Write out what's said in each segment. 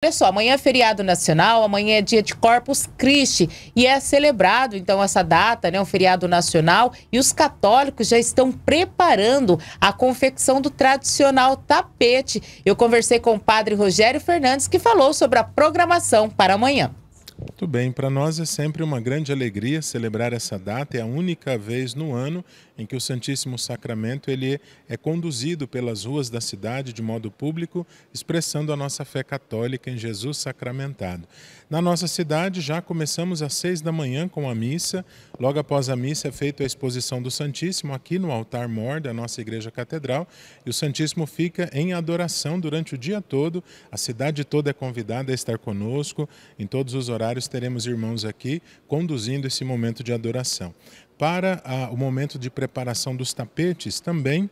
Olha só, amanhã é feriado nacional, amanhã é dia de Corpus Christi e é celebrado então essa data, né, um feriado nacional, e os católicos já estão preparando a confecção do tradicional tapete. Eu conversei com o padre Rogério Fernandes que falou sobre a programação para amanhã. Muito bem, para nós é sempre uma grande alegria celebrar essa data, é a única vez no ano em que o Santíssimo Sacramento ele é conduzido pelas ruas da cidade de modo público, expressando a nossa fé católica em Jesus sacramentado. Na nossa cidade já começamos às seis da manhã com a missa, logo após a missa é feita a exposição do Santíssimo aqui no altar mor da nossa igreja catedral e o Santíssimo fica em adoração durante o dia todo, a cidade toda é convidada a estar conosco em todos os horários teremos irmãos aqui conduzindo esse momento de adoração. Para a, o momento de preparação dos tapetes, também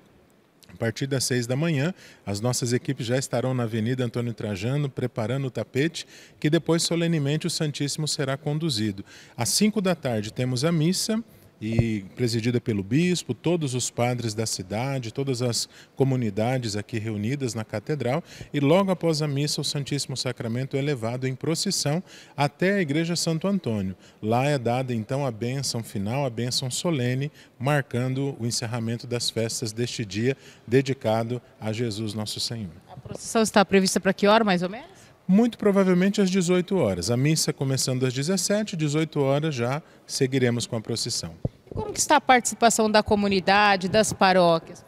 a partir das seis da manhã, as nossas equipes já estarão na Avenida Antônio Trajano preparando o tapete, que depois solenemente o Santíssimo será conduzido. Às cinco da tarde temos a missa e presidida pelo bispo, todos os padres da cidade, todas as comunidades aqui reunidas na catedral, e logo após a missa o Santíssimo Sacramento é levado em procissão até a igreja Santo Antônio. Lá é dada então a bênção final, a bênção solene, marcando o encerramento das festas deste dia dedicado a Jesus nosso Senhor. A procissão está prevista para que hora, mais ou menos? muito provavelmente às 18 horas. A missa começando às 17, 18 horas já seguiremos com a procissão. Como está a participação da comunidade, das paróquias?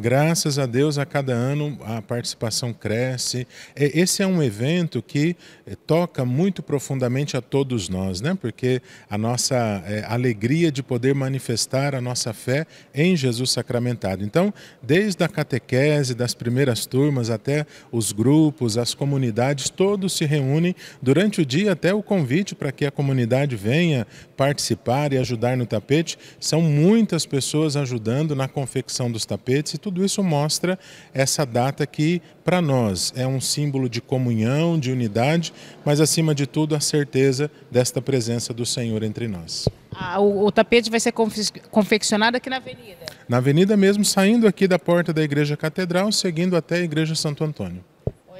Graças a Deus, a cada ano a participação cresce. É, esse é um evento que é, toca muito profundamente a todos nós, né? porque a nossa é, alegria de poder manifestar a nossa fé em Jesus sacramentado. Então, desde a catequese, das primeiras turmas até os grupos, as comunidades, todos se reúnem durante o dia até o convite para que a comunidade venha participar e ajudar no tapete. São muitas pessoas ajudando na confecção dos tapetes e tudo tudo isso mostra essa data que, para nós, é um símbolo de comunhão, de unidade, mas, acima de tudo, a certeza desta presença do Senhor entre nós. Ah, o, o, tapete vai ser confeccionado aqui na avenida? Na avenida mesmo, saindo aqui da porta da Igreja Catedral, seguindo até a Igreja Santo Antônio.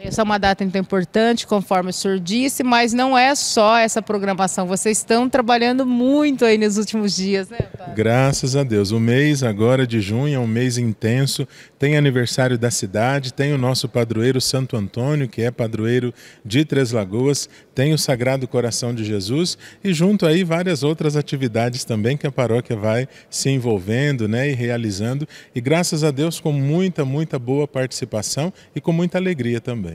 Essa é uma data então, importante, conforme o senhor disse, mas não é só essa programação. Vocês estão trabalhando muito aí nos últimos dias, né? Otávio? Graças a Deus. O mês agora de junho é um mês intenso. Tem aniversário da cidade, tem o nosso padroeiro Santo Antônio, que é padroeiro de Três Lagoas, tem o Sagrado Coração de Jesus e junto aí várias outras atividades também que a paróquia vai se envolvendo, né, e realizando. E graças a Deus com muita, muita boa participação e com muita alegria também.